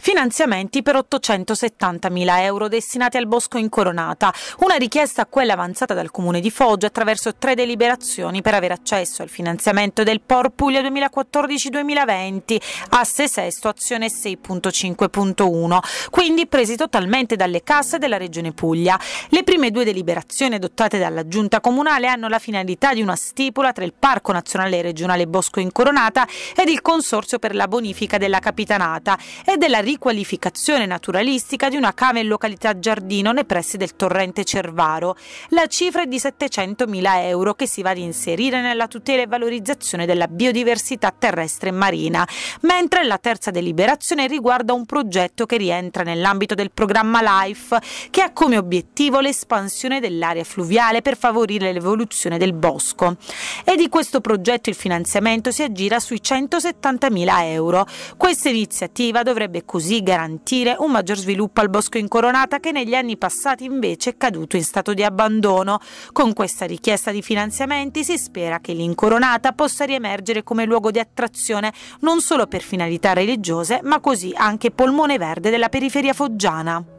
Finanziamenti per 870.000 euro destinati al bosco in Coronata, una richiesta a quella avanzata dal Comune di Foggia attraverso tre deliberazioni per avere accesso al finanziamento del POR Puglia 2014-2020, asse sesto, azione 6.5.1, quindi presi totalmente dalle casse della Regione Puglia. Le prime due deliberazioni adottate dalla Giunta Comunale hanno la finalità di una stipula tra il Parco Nazionale Regionale Bosco in Coronata ed il Consorzio per la bonifica della Capitanata e della la riqualificazione naturalistica di una cava in località Giardino nei pressi del torrente Cervaro. La cifra è di 700.000 euro che si va ad inserire nella tutela e valorizzazione della biodiversità terrestre e marina, mentre la terza deliberazione riguarda un progetto che rientra nell'ambito del programma LIFE che ha come obiettivo l'espansione dell'area fluviale per favorire l'evoluzione del bosco. E di questo progetto il finanziamento si aggira sui 170.000 euro. Questa iniziativa dovrebbe così garantire un maggior sviluppo al bosco incoronata che negli anni passati invece è caduto in stato di abbandono. Con questa richiesta di finanziamenti si spera che l'incoronata possa riemergere come luogo di attrazione non solo per finalità religiose ma così anche polmone verde della periferia foggiana.